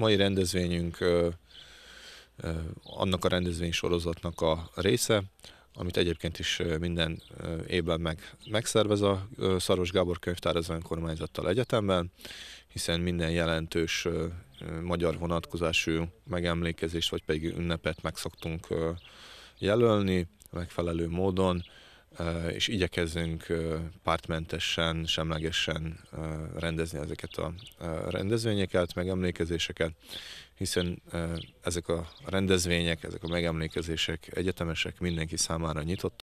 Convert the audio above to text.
mai rendezvényünk ö, ö, annak a rendezvény sorozatnak a része, amit egyébként is minden évben meg, megszervez a Szaros Gábor Könyvtár az önkormányzattal egyetemben, hiszen minden jelentős magyar vonatkozású megemlékezést vagy pedig ünnepet meg szoktunk jelölni megfelelő módon, és igyekezzünk pártmentesen, semlegesen rendezni ezeket a rendezvényeket, megemlékezéseket, hiszen ezek a rendezvények, ezek a megemlékezések egyetemesek mindenki számára nyitott